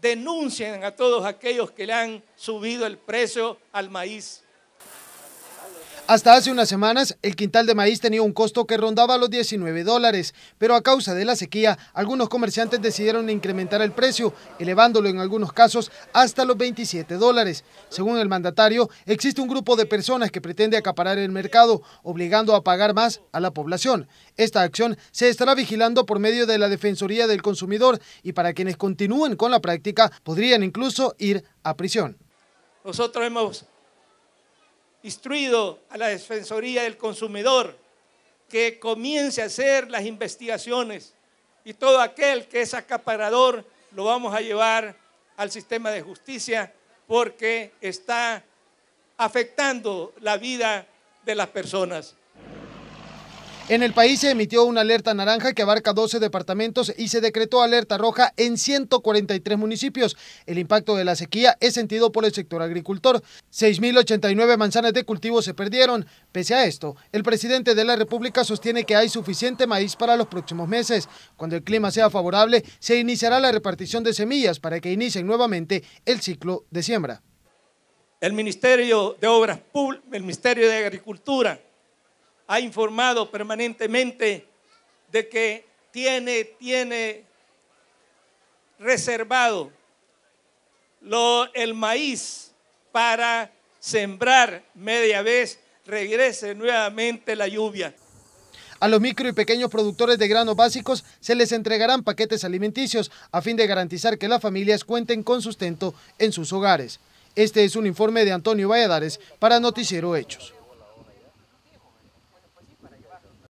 denuncien a todos aquellos que le han subido el precio al maíz. Hasta hace unas semanas, el quintal de maíz tenía un costo que rondaba los 19 dólares, pero a causa de la sequía, algunos comerciantes decidieron incrementar el precio, elevándolo en algunos casos hasta los 27 dólares. Según el mandatario, existe un grupo de personas que pretende acaparar el mercado, obligando a pagar más a la población. Esta acción se estará vigilando por medio de la Defensoría del Consumidor y para quienes continúen con la práctica podrían incluso ir a prisión. Nosotros hemos instruido a la Defensoría del Consumidor que comience a hacer las investigaciones y todo aquel que es acaparador lo vamos a llevar al sistema de justicia porque está afectando la vida de las personas. En el país se emitió una alerta naranja que abarca 12 departamentos y se decretó alerta roja en 143 municipios. El impacto de la sequía es sentido por el sector agricultor. 6.089 manzanas de cultivo se perdieron. Pese a esto, el presidente de la República sostiene que hay suficiente maíz para los próximos meses. Cuando el clima sea favorable, se iniciará la repartición de semillas para que inicien nuevamente el ciclo de siembra. El Ministerio de Obras Públicas, el Ministerio de Agricultura, ha informado permanentemente de que tiene, tiene reservado lo, el maíz para sembrar media vez, regrese nuevamente la lluvia. A los micro y pequeños productores de granos básicos se les entregarán paquetes alimenticios a fin de garantizar que las familias cuenten con sustento en sus hogares. Este es un informe de Antonio Valladares para Noticiero Hechos.